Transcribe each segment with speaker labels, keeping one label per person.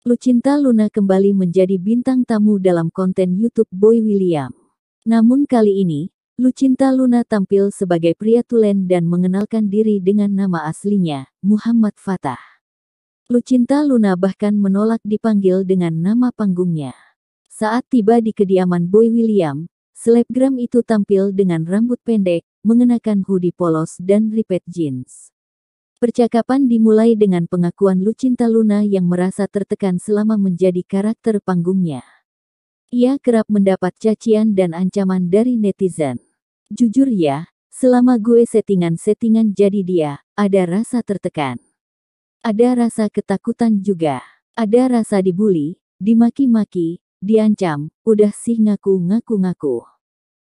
Speaker 1: Lucinta Luna kembali menjadi bintang tamu dalam konten YouTube Boy William. Namun kali ini, Lucinta Luna tampil sebagai pria tulen dan mengenalkan diri dengan nama aslinya, Muhammad Fatah. Lucinta Luna bahkan menolak dipanggil dengan nama panggungnya. Saat tiba di kediaman Boy William, selebgram itu tampil dengan rambut pendek, mengenakan hoodie polos dan ripet jeans. Percakapan dimulai dengan pengakuan Lucinta Luna yang merasa tertekan selama menjadi karakter panggungnya. Ia kerap mendapat cacian dan ancaman dari netizen. Jujur ya, selama gue settingan-settingan jadi dia, ada rasa tertekan. Ada rasa ketakutan juga. Ada rasa dibully, dimaki-maki, diancam, udah sih ngaku-ngaku-ngaku.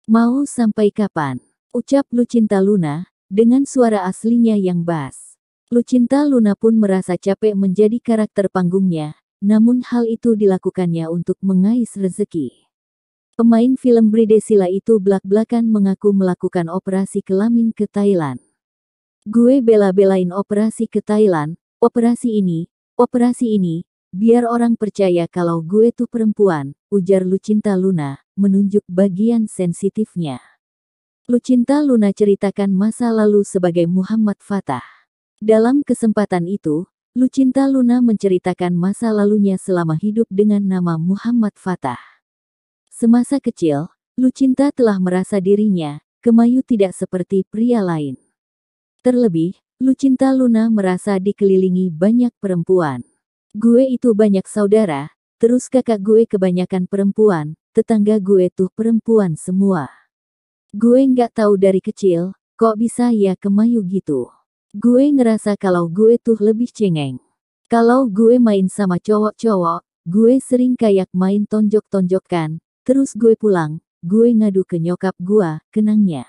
Speaker 1: Mau sampai kapan? Ucap Lucinta Luna, dengan suara aslinya yang bas. Lucinta Luna pun merasa capek menjadi karakter panggungnya, namun hal itu dilakukannya untuk mengais rezeki. Pemain film Bridesila itu belak-belakan mengaku melakukan operasi kelamin ke Thailand. Gue bela-belain operasi ke Thailand, operasi ini, operasi ini, biar orang percaya kalau gue tuh perempuan, ujar Lucinta Luna, menunjuk bagian sensitifnya. Lucinta Luna ceritakan masa lalu sebagai Muhammad Fatah. Dalam kesempatan itu, Lucinta Luna menceritakan masa lalunya selama hidup dengan nama Muhammad Fatah. Semasa kecil, Lucinta telah merasa dirinya, Kemayu tidak seperti pria lain. Terlebih, Lucinta Luna merasa dikelilingi banyak perempuan. Gue itu banyak saudara, terus kakak gue kebanyakan perempuan, tetangga gue tuh perempuan semua. Gue nggak tahu dari kecil, kok bisa ya Kemayu gitu. Gue ngerasa kalau gue tuh lebih cengeng. Kalau gue main sama cowok-cowok, gue sering kayak main tonjok tonjokkan terus gue pulang, gue ngadu ke nyokap gue, kenangnya.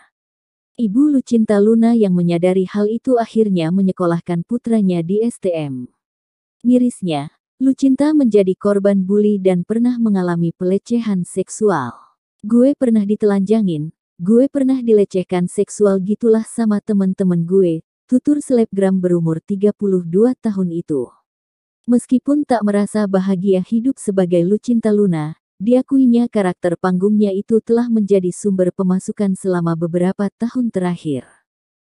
Speaker 1: Ibu Lucinta Luna yang menyadari hal itu akhirnya menyekolahkan putranya di STM.
Speaker 2: Mirisnya,
Speaker 1: Lucinta menjadi korban bully dan pernah mengalami pelecehan seksual. Gue pernah ditelanjangin, gue pernah dilecehkan seksual gitulah sama temen-temen gue, tutur selebgram berumur 32 tahun itu. Meskipun tak merasa bahagia hidup sebagai Lucinta Luna, diakuinya karakter panggungnya itu telah menjadi sumber pemasukan selama beberapa tahun terakhir.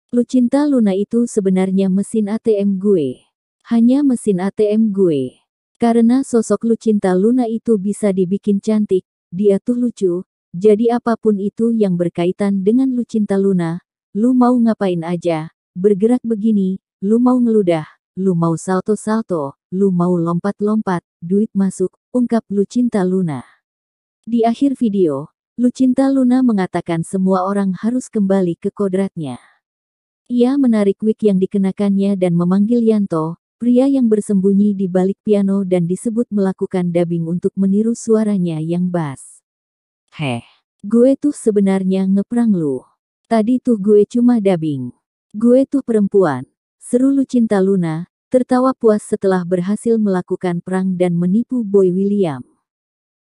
Speaker 1: Lucinta Luna itu sebenarnya mesin ATM gue. Hanya mesin ATM gue. Karena sosok Lucinta Luna itu bisa dibikin cantik, dia tuh lucu, jadi apapun itu yang berkaitan dengan Lucinta Luna, lu mau ngapain aja, Bergerak begini, lu mau ngeludah, lu mau salto-salto, lu mau lompat-lompat, duit masuk, ungkap lu cinta Luna. Di akhir video, Lucinta Luna mengatakan semua orang harus kembali ke kodratnya. Ia menarik wig yang dikenakannya dan memanggil Yanto, pria yang bersembunyi di balik piano dan disebut melakukan dubbing untuk meniru suaranya yang bas. Heh, gue tuh sebenarnya ngeprang lu. Tadi tuh gue cuma dubbing. Gue tuh perempuan. Seru Lucinta Luna, tertawa puas setelah berhasil melakukan perang dan menipu Boy William.